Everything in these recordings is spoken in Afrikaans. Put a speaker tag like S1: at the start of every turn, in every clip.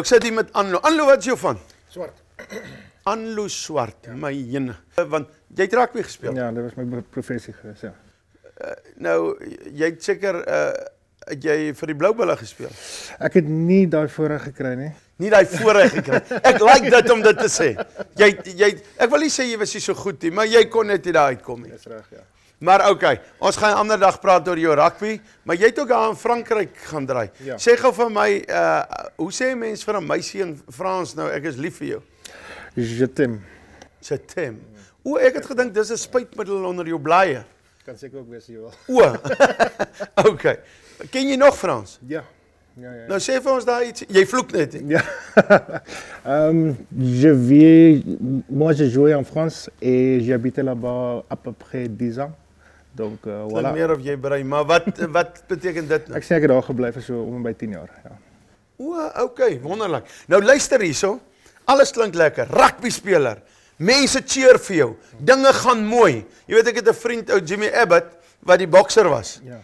S1: Ek sit hier met Anlo. Anlo, wat is jou van? Swart. Anlo Swart, ja. my jene. Want jy het rugby gespeel. Ja, dit was my professie gewees, ja. Uh, nou jy het seker uh het jy vir die Bloubulle gespeel?
S2: Ek het nie daai voorreg gekry nie.
S1: Nie daai voorreg gekry. Ek like dit om dit te sê. Jy jy ek wil nie sê jy was nie so goed nie, maar jy kon net nie daai uitkom nie. Dis reg, ja. Maar ok, ons gaan 'n ander dag praat oor jou rugby, maar jy het ook daar in Frankryk gaan draai. Ja. Sê gou vir my, uh hoe sê mense vir 'n meisie in Frans nou, ek is lief vir jou? Je t'aime. Je t'aime. O, ek het gedink dis 'n spuitmiddel onder jou blaaie.
S2: Kan seker ook wees jy wel. O.
S1: ok. Ken jy nog Frans? Ja. Ja, ja, ja. Nou sê vir ons daai iets. Jy vloek net. Ja.
S2: Ehm um, je vais moi j'ai joué en France et j'habitais là-bas à peu près 10 ans. Donk uh, eh, voilà. Dan meer
S1: of jy brei, maar wat wat beteken dit? Nou? Ek
S2: sê ek het daar gebly vir so om by 10 jaar, ja.
S1: O, okay, wonderlik. Nou luister hierso. Alles klink lekker. Rugby speler. Mense cheer vir jou. Dinge gaan mooi. Jy weet ek het 'n vriend ou Jimmy Abbott wat die bokser was. Ja.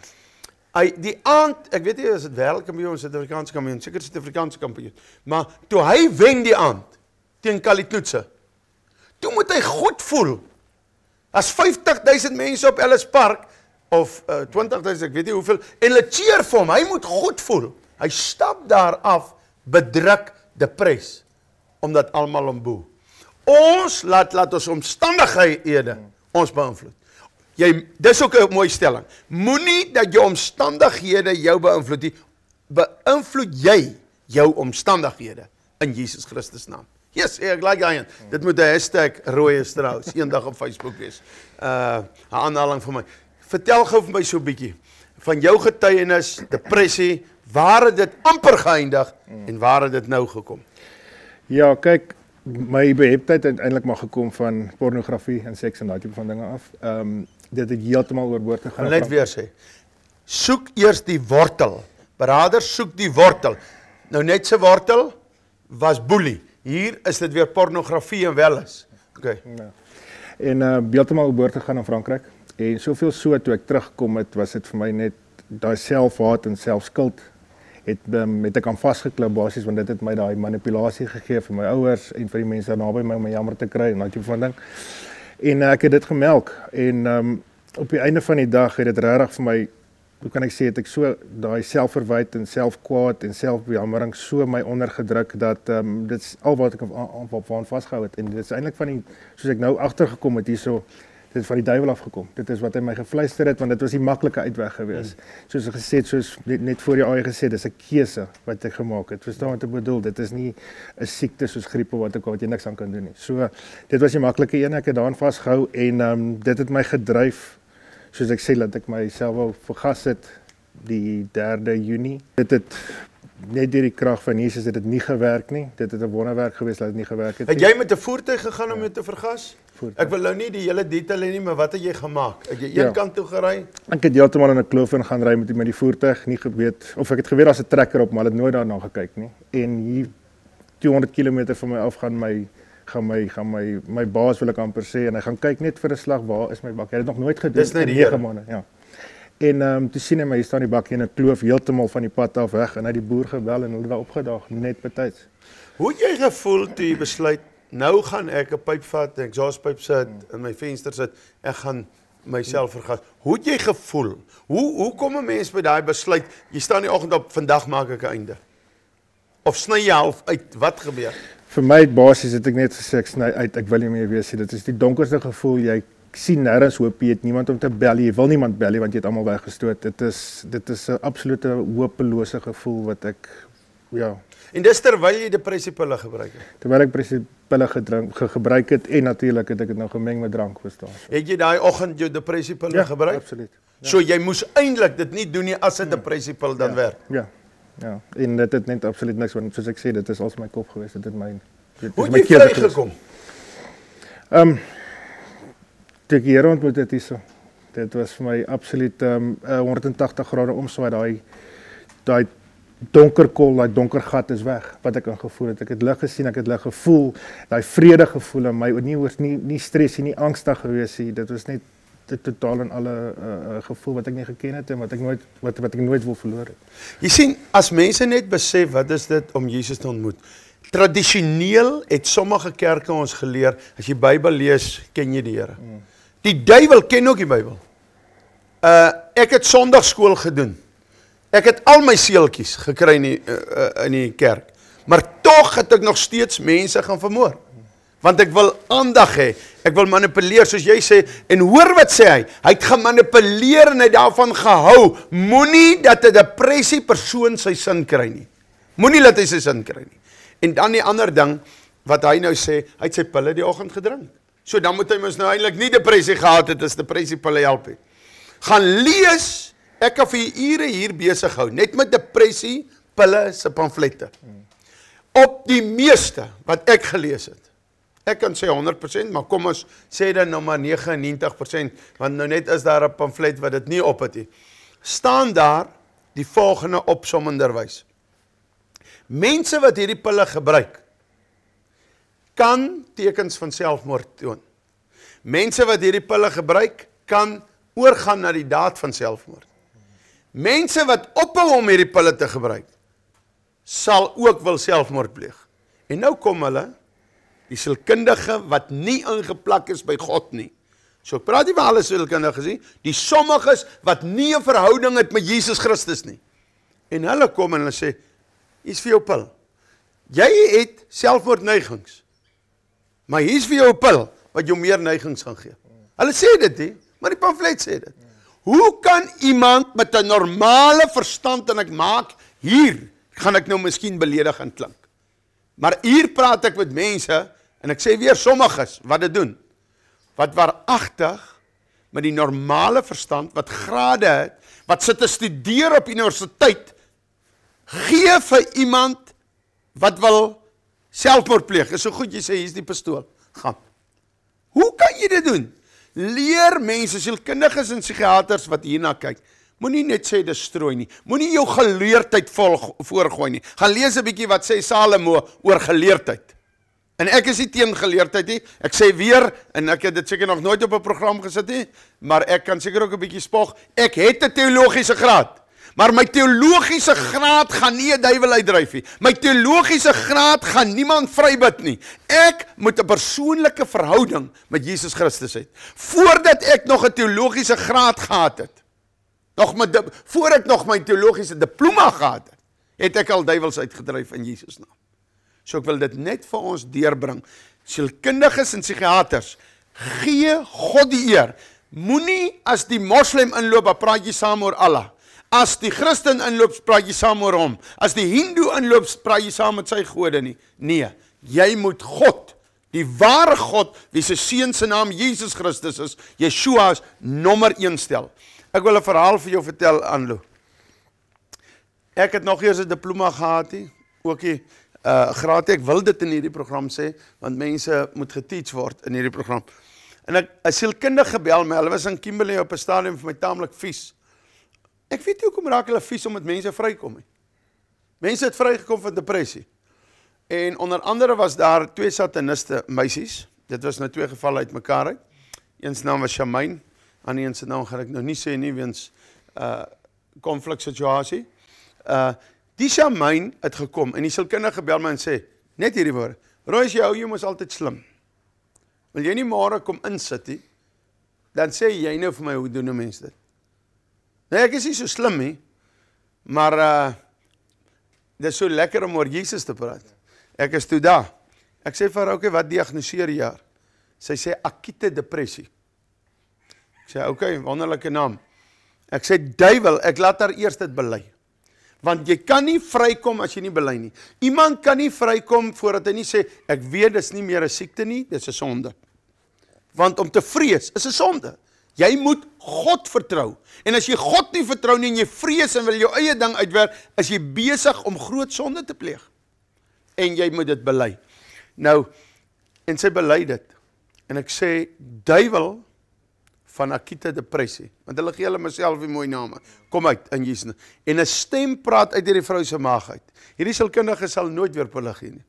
S1: Hy die aand, ek weet nie as dit werklik kan wees ons Suid-Afrikaanse kampioen, seker Suid-Afrikaanse kampioen, maar toe hy wen die aand teen Kalitnoetse. Toe moet hy goed voel as 50.000 mense op Ellis Park, of uh, eh, 20.000, ek weet nie hoeveel, en hulle cheer vir hom, hy moet goed voel. Hy stap daar af, bedruk depres, omdat allemaal omboe. Ons laat, laat ons omstandighede ons beïnvloed. Jy, dis ook een mooie stelling. Moe nie dat jou omstandighede jou beïnvloed die, beïnvloed jy jou omstandighede in Jesus Christus naam. Yes, ek like daai een. Hmm. Dit moet 'n hashtag rooie straus eendag op Facebook wees. Uh 'n aanhaling van my. Vertel gou vir my so 'n bietjie van jou getuienis, depressie, waar het dit amper geëindig hmm. en waar het dit nou gekom?
S2: Ja, kyk, my beheptheid het eintlik maar gekom van pornografie en seks en daai tipe van dinge af. Ehm um, dit het heeltemal oorboord gegaan. Net weer
S1: sê. Soek eers die wortel. Brader, soek die wortel. Nou net se wortel was boelie hier is dit weer pornografie en welis. OK. Ja.
S2: En uh eh, beeldema geboorte gaan in Frankryk en soveel so toe ek terugkom het was dit vir my net daai selfhaat en selfskuld het ehm, met ek aan vasgeklou basies want dit het my daai manipulasie gegee vir my ouers en vir die mense naby my om my jammer te kry en daai van ding. En eh, ek het dit gemelk en um op die einde van die dag het dit regtig vir my hoe kan ek sê het ek so daai selfverwyte en selfkwaad en selfjammering so my ondergedruk dat ehm um, dit is al wat ek op op waan vasgehou het en dit is eintlik van die soos ek nou agtergekom het hierso dit van die duiwel af gekom. Dit is wat hy my gefluister het want dit was die maklike uitweg geweest. Mm. Soos hy gesê het, soos net, net voor die AI gesê, dis 'n keuse wat ek gemaak het. Verstaan wat ek bedoel? Dit is nie 'n siekte soos griep of wat ook al wat jy niks aan kan doen nie. So dit was die maklike een ek het daarin vasgehou en ehm um, dit het my gedryf soos ek sê dat ek myself wou vergas het die 3de Junie. Dit het net deur die krag van Jesus het dit nie gewerk nie. Dit het 'n wonderwerk gewees dat dit nie gewerk het nie. Het jy
S1: met 'n voertuig gegaan ja. om jou te vergas? Voertuig. Ek wil nou nie die hele detail hê nie, maar wat het jy gemaak? Het jy eenkant ja. toe gery?
S2: Ek het heeltemal in 'n kloof in gaan ry met die met die voertuig, nie geweet of ek het geweet daar's 'n trekker op, maar ek het nooit daarna gekyk nie. En hier 200 km van my af gaan my gaan my gaan my my baas wil ek amper sê en hy gaan kyk net vir 'n slag waar is my bak. Hy het dit nog nooit gedoen in 9 maande, ja. En ehm um, toe sien hy my staan die bakkie in 'n kloof heeltemal van die pad af weg en hy die boer gebel en hulle daar opgedag net betyds.
S1: Hoe jy gevoel toe jy besluit nou gaan ek 'n pyp vat en ek jaas pyp sit in my venster sit ek gaan myself vergas. Hoe het jy gevoel? Hoe hoe kom 'n mens by daai besluit? Jy staan die oggend op, vandag maak ek 'n einde. Of sny jy half uit? Wat gebeur?
S2: vir my basies het ek net gesê ek sny uit ek wil nie meer weet nie dit is die donkerste gevoel jy sien nêrens hoop jy het niemand om te bel jy wil niemand bel nie want jy het almal weggestoot dit is dit is 'n absolute hopelose gevoel wat ek ja
S1: en dis terwyl jy depressie pille gebruik het
S2: terwyl ek depressie pille gedrink ge gebruik het en natuurlik het ek dit nou gemeng met drank verstaan so.
S1: het jy daai oggend jou depressie pille ja, gebruik absoluut ja. so jy moes eintlik dit nie doen nie as 'n ja. Nee. depressie pil dan ja. werk
S2: ja Ja, en dit het net absoluut niks van soos ek sê, dit is als my kop gewees, dit het my dit is my keer gekom. Ehm die Here ontmoet dit hyso. Dit was vir my absoluut ehm um, eh, 180 grade omswaai daai daai donker kol, daai donker gat is weg wat ek ingevoel het. Ek het lig gesien, ek het lig gevoel, daai vrede gevoel in my, nie oor nie nie stres nie, nie angstig gewees nie. Dit was net dit totaal en alle uh, gevoel wat ek nie geken het en wat ek nooit
S1: wat wat ek nooit wil verloor het. Jy sien, as mense net besef wat is dit om Jesus te ontmoet. Tradisioneel het sommige kerke ons geleer as jy Bybel lees, ken jy die Here. Die duiwel ken ook die Bybel. Uh ek het Sondagskool gedoen. Ek het al my seeltjies gekry in die, uh, in die kerk. Maar tog het ek nog steeds mense gaan vermoor. Want ek wil aandag hê ek wil manipuleer, soos jy sê, en hoor wat sê hy, hy het gemanipuleer en hy daarvan gehou, moet nie dat die depressie persoon sy sin kry nie, moet nie dat hy sy sin kry nie, en dan die ander ding, wat hy nou sê, hy het sy pille die ochend gedrink, so dan moet hy ons nou eindelijk nie depressie gehad het, as depressie pille help het, gaan lees, ek of jy ure hier bezig hou, net met depressie, pille, sy pamflette, op die meeste, wat ek gelees het, Ek kan sê 100%, maar kom ons sê dan nou maar 99%, want nou net is daar 'n pamflet wat dit nie op het nie. Staan daar die volgende opsommenderwys. Mense wat hierdie pille gebruik kan tekens van selfmoord toon. Mense wat hierdie pille gebruik kan oorgaan na die daad van selfmoord. Mense wat ophou om hierdie pille te gebruik sal ook wil selfmoord pleeg. En nou kom hulle die sielkundige wat nie ingeplak is by God nie. So ek praat nie van alle sielkundiges nie, die sommiges wat nie 'n verhouding het met Jesus Christus nie. En hulle kom en hulle sê: "Hier's vir jou pil. Jy het selfmoordneigings. Maar hier's vir jou 'n pil wat jou meer neigings gaan gee." Hulle sê dit hè, maar die pamflet sê dit. Hoe kan iemand met 'n normale verstand en ek maak hier gaan ek nou miskien beledigend klink. Maar hier praat ek met mense En ek sê weer sommiges wat dit doen. Wat waaragtig met die normale verstand wat grade het, wat sit te studeer op universiteit gee vir iemand wat wil selfmoord pleeg. Is so goed jy sê hier's die pistool. Gaan. Hoe kan jy dit doen? Leer mense, sielkundiges en psigiaters wat hierna kyk, moenie net sê dit strooi nie. Moenie jou geleerdheid volg voorgooi nie. Gaan lees 'n bietjie wat sê Salomo oor geleerdheid. En ek is nie teen geleerdheid nie. Ek sê weer en ek het dit seker nog nooit op 'n program gesit nie, maar ek kan seker ook 'n bietjie spog. Ek het 'n teologiese graad. Maar my teologiese graad gaan nie 'n duiwel uitdryf nie. My teologiese graad gaan niemand vrybid nie. Ek moet 'n persoonlike verhouding met Jesus Christus hê. Voordat ek nog 'n teologiese graad gehad het, nog met voor ek nog my teologiese diploma gehad het, het ek al duiwels uitgedryf in Jesus naam. So ek wil dit net vir ons deurbring. Sielkundiges en psigiaters, gee God die eer. Moenie as die moslem inloop, praat jy saam oor Allah. As die Christen inloop, praat jy saam oor hom. As die Hindu inloop, praat jy saam met sy gode nie. Nee, jy moet God, die ware God, wie se seun se naam Jesus Christus is, Yeshua is nommer 1 stel. Ek wil 'n verhaal vir jou vertel aanloop. Ek het nog eers 'n diploma gehad nie, ookie uh eh, graat ek wil dit in hierdie program sê want mense moet geteach word in hierdie program. En ek 'n sielkundige bel my. Hulle was in Kimberley op 'n stadium vir my taamlik vies. Ek weet nie hoekom raak hulle vies om met mense vrykom nie. Mense het vrygekom van depressie. En onder andere was daar twee sataniste meisies. Dit was nou twee gevalle uit mekaar uit. Eens naam was Shamaine, aan die een se naam gaan ek nou nie sê nie weens uh eh, konfliksituasie. Uh eh, Die shamyn het gekom en die sielkundige bel my en sê net hierdie woord. Roos jou jy moet altyd slim. Wil jy nie môre kom insit nie? Dan sê jy nou vir my hoe doen 'n mens dit? Nee, ek is nie so slim nie. Maar uh dis so lekker om oor Jesus te praat. Ek is toe daar. Ek sê vir haar, "Oké, okay, wat diagnoseer jy?" Sy sê akite depressie. Ek sê, "Oké, okay, wonderlike naam." Ek sê, "Duiwel, ek laat haar eers dit bely." Want jy kan nie vrykom as jy nie bely nie. Iemand kan nie vrykom voordat hy nie sê ek weet dis nie meer 'n siekte nie, dis 'n sonde. Want om te vrees is 'n sonde. Jy moet God vertrou. En as jy God nie vertrou nie en jy vrees en wil jou eie ding uitwerk, is jy besig om groot sonde te pleeg. En jy moet dit bely. Nou en sy bely dit. En ek sê duiwel van akute depressie. Want hulle gee hulle myself 'n mooi naam. Kom uit in Jesus. En 'n stem praat uit hierdie vrou se maag uit. Hierdie sielkundige sal nooit weer pille gee nie.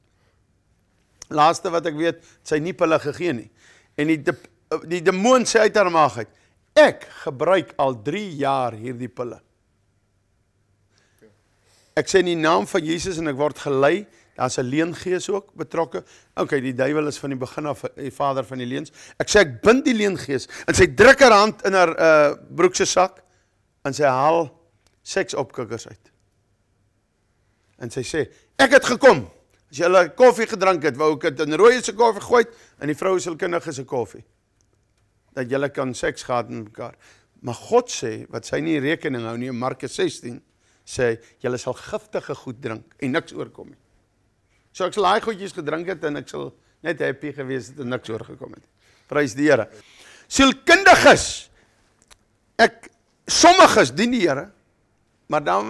S1: Laaste wat ek weet, sy nie pille gegee nie. En die die demoon sê uit haar maag uit: "Ek gebruik al 3 jaar hierdie pille." Ek sê in die naam van Jesus en ek word gelei daar's 'n leengees ook betrokke. Okay, die duiwel is van die begin af eh, die vader van die leens. Ek sê ek bind die leengees en sy druk haar hand in haar uh eh, broek se sak en sy haal seks opkikkers uit. En sy sê, "Ek het gekom. As jy hulle koffie gedrink het, wou ek dit in rooi se koffie gooi en die vrou se kinders se koffie. Dat jy kan seks gehad met mekaar." Maar God sê wat sy nie rekening hou nie in Markus 16 sê jy sal giftige goed drink en niks oorkom nie. So ek sal daai goedjies gedrink het en ek sal net happy gewees het en niks oor gekom het. Prys die Here. Sielkundiges ek sommiges dien die Here, maar dan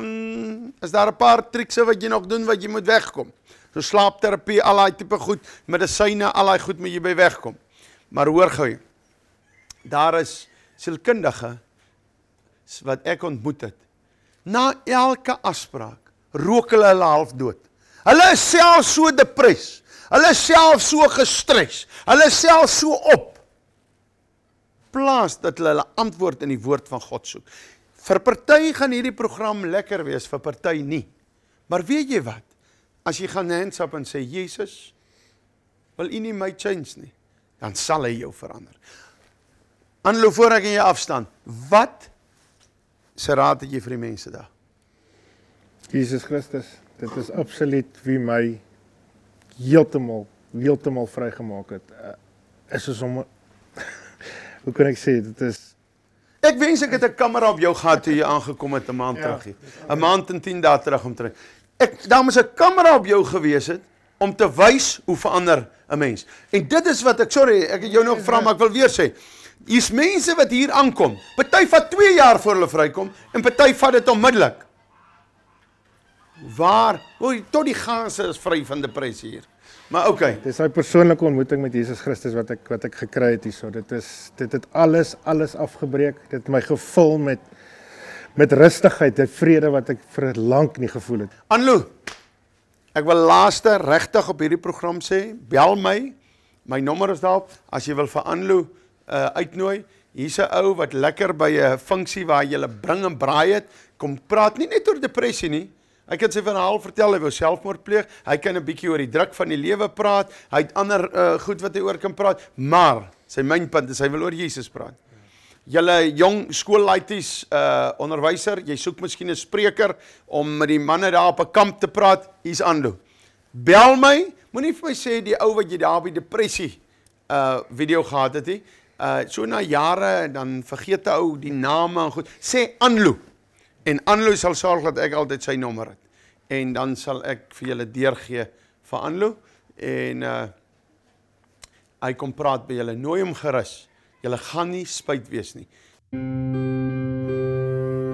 S1: is daar 'n paar trikse wat jy nog doen wat jy moet wegkom. So slaapterapie, al daai tipe goed, medisyne, al daai goed moet jy by wegkom. Maar hoor gou. Daar is sielkundige wat ek ontmoet het. Na elke afspraak rook hulle half dood. Hulle is self so depres. Hulle is self so gestres. Hulle is self so op. Plaas dat hulle hulle antwoord in die woord van God soek. Vir party gaan hierdie program lekker wees, vir party nie. Maar weet jy wat? As jy gaan hands up en sê Jesus, wil U nie my change nie, dan sal hy jou verander. Aanloop nou voor ek in jou afstand. Wat se raad het jy vir die mense daar?
S2: Jesus Christus dit is absoluut wie my heeltemal heeltemal vrygemaak het. Uh, is soos om hoe kan ek sê dit is
S1: Ek wens ek het 'n kamera op jou gehad toe jy aangekom het 'n maand ja, terug. 'n Maand en 10 dae terug om terug. Ek dames 'n kamera op jou gewees het om te wys hoe verander 'n mens. En dit is wat ek sorry, ek het jou nog vra maar ek wil weer sê. Hier's mense wat hier aankom. Party vat 2 jaar voor hulle vrykom en party vat dit onmiddellik. Waar? Hoe tot die ganse is vry van depressie hier.
S2: Maar okay, dis daai persoonlike ontmoeting met Jesus Christus wat ek wat ek gekry het hierso. Dit is dit het alles alles afgebreek. Dit het my gevul met met rustigheid, met vrede wat ek vir lank nie gevoel het.
S1: Anlo. Ek wil laaste regtig op hierdie program sê, bel my. My nommer is daar as jy wil vir Anlo uh, uitnooi. Hier's 'n ou wat lekker by 'n funksie waar jy lê bring en braai het, kom praat nie net oor depressie nie, Hy kan sy verhaal vertel, hy wou selfmoord pleeg, hy kan 'n bietjie oor die druk van die lewe praat, hy het ander uh, goed wat hy oor kan praat, maar sy mynpunt is hy wil oor Jesus praat. Julle jong skoolleities, uh eh, onderwyser, jy soek miskien 'n spreker om met die manne daar op 'n kamp te praat, hier's aanloop. Bel my, moenie vir my sê die ou wat jy daar by depressie uh video gehad het nie. Uh so na jare dan vergeet 'n ou die name en goed. Sê aanloop en Anlo sal sorg dat ek altyd sy nommer het en dan sal ek vir julle deurgee vir Anlo en uh hy kom praat by julle nooi hom gerus julle gaan nie spyt wees nie Thank you.